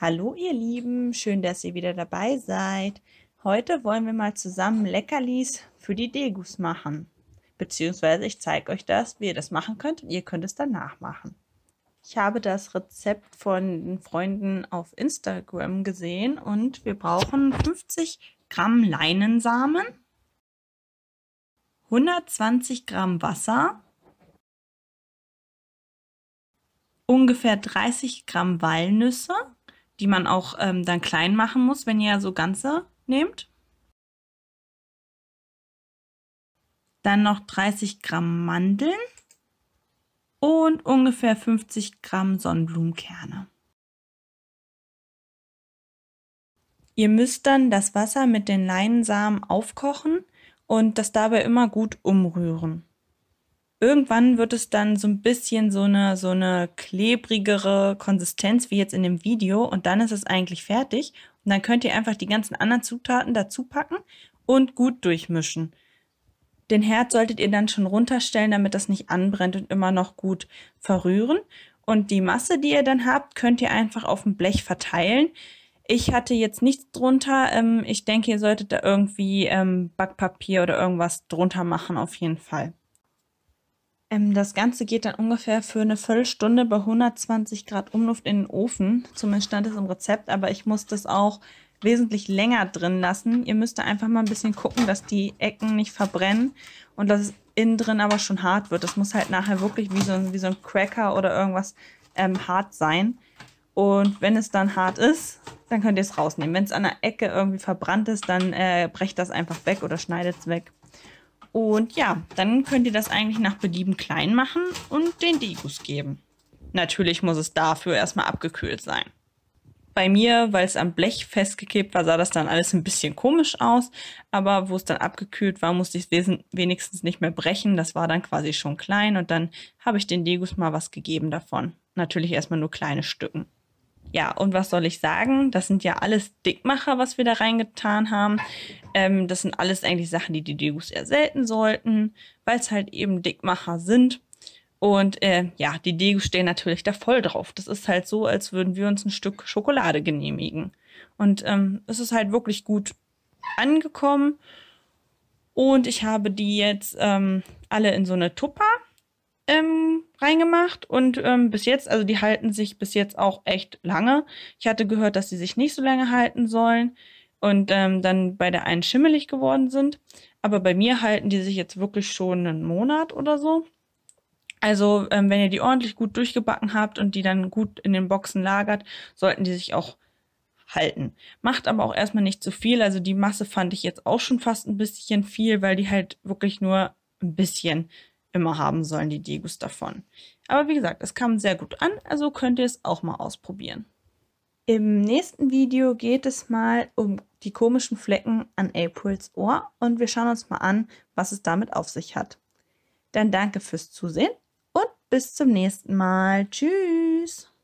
Hallo ihr Lieben, schön, dass ihr wieder dabei seid. Heute wollen wir mal zusammen Leckerlis für die Degus machen. Beziehungsweise ich zeige euch das, wie ihr das machen könnt und ihr könnt es danach machen. Ich habe das Rezept von Freunden auf Instagram gesehen und wir brauchen 50 Gramm Leinensamen, 120 Gramm Wasser, ungefähr 30 Gramm Walnüsse, die man auch ähm, dann klein machen muss, wenn ihr so ganze nehmt. Dann noch 30 Gramm Mandeln und ungefähr 50 Gramm Sonnenblumenkerne. Ihr müsst dann das Wasser mit den Leinsamen aufkochen und das dabei immer gut umrühren irgendwann wird es dann so ein bisschen so eine, so eine klebrigere Konsistenz wie jetzt in dem Video und dann ist es eigentlich fertig. Und dann könnt ihr einfach die ganzen anderen Zutaten dazu packen und gut durchmischen. Den Herd solltet ihr dann schon runterstellen, damit das nicht anbrennt und immer noch gut verrühren. Und die Masse, die ihr dann habt, könnt ihr einfach auf dem Blech verteilen. Ich hatte jetzt nichts drunter. Ähm, ich denke, ihr solltet da irgendwie ähm, Backpapier oder irgendwas drunter machen, auf jeden Fall. Ähm, das Ganze geht dann ungefähr für eine Viertelstunde bei 120 Grad Umluft in den Ofen. Zumindest stand es im Rezept, aber ich muss das auch wesentlich länger drin lassen. Ihr müsst da einfach mal ein bisschen gucken, dass die Ecken nicht verbrennen und dass es innen drin aber schon hart wird. Das muss halt nachher wirklich wie so, ein, wie so ein Cracker oder irgendwas ähm, hart sein. Und wenn es dann hart ist, dann könnt ihr es rausnehmen. Wenn es an der Ecke irgendwie verbrannt ist, dann äh, brecht das einfach weg oder schneidet es weg. Und ja, dann könnt ihr das eigentlich nach Belieben klein machen und den Degus geben. Natürlich muss es dafür erstmal abgekühlt sein. Bei mir, weil es am Blech festgeklebt war, sah das dann alles ein bisschen komisch aus. Aber wo es dann abgekühlt war, musste ich es wenigstens nicht mehr brechen. Das war dann quasi schon klein und dann habe ich den Degus mal was gegeben davon. Natürlich erstmal nur kleine Stücken ja, und was soll ich sagen? Das sind ja alles Dickmacher, was wir da reingetan haben. Ähm, das sind alles eigentlich Sachen, die die Degus eher selten sollten, weil es halt eben Dickmacher sind. Und äh, ja, die Degus stehen natürlich da voll drauf. Das ist halt so, als würden wir uns ein Stück Schokolade genehmigen. Und ähm, es ist halt wirklich gut angekommen. Und ich habe die jetzt ähm, alle in so eine Tupper ähm, reingemacht und ähm, bis jetzt, also die halten sich bis jetzt auch echt lange. Ich hatte gehört, dass sie sich nicht so lange halten sollen und ähm, dann bei der einen schimmelig geworden sind. Aber bei mir halten die sich jetzt wirklich schon einen Monat oder so. Also ähm, wenn ihr die ordentlich gut durchgebacken habt und die dann gut in den Boxen lagert, sollten die sich auch halten. Macht aber auch erstmal nicht zu viel. Also die Masse fand ich jetzt auch schon fast ein bisschen viel, weil die halt wirklich nur ein bisschen immer haben sollen, die Degus davon. Aber wie gesagt, es kam sehr gut an, also könnt ihr es auch mal ausprobieren. Im nächsten Video geht es mal um die komischen Flecken an Aprils Ohr und wir schauen uns mal an, was es damit auf sich hat. Dann danke fürs Zusehen und bis zum nächsten Mal. Tschüss!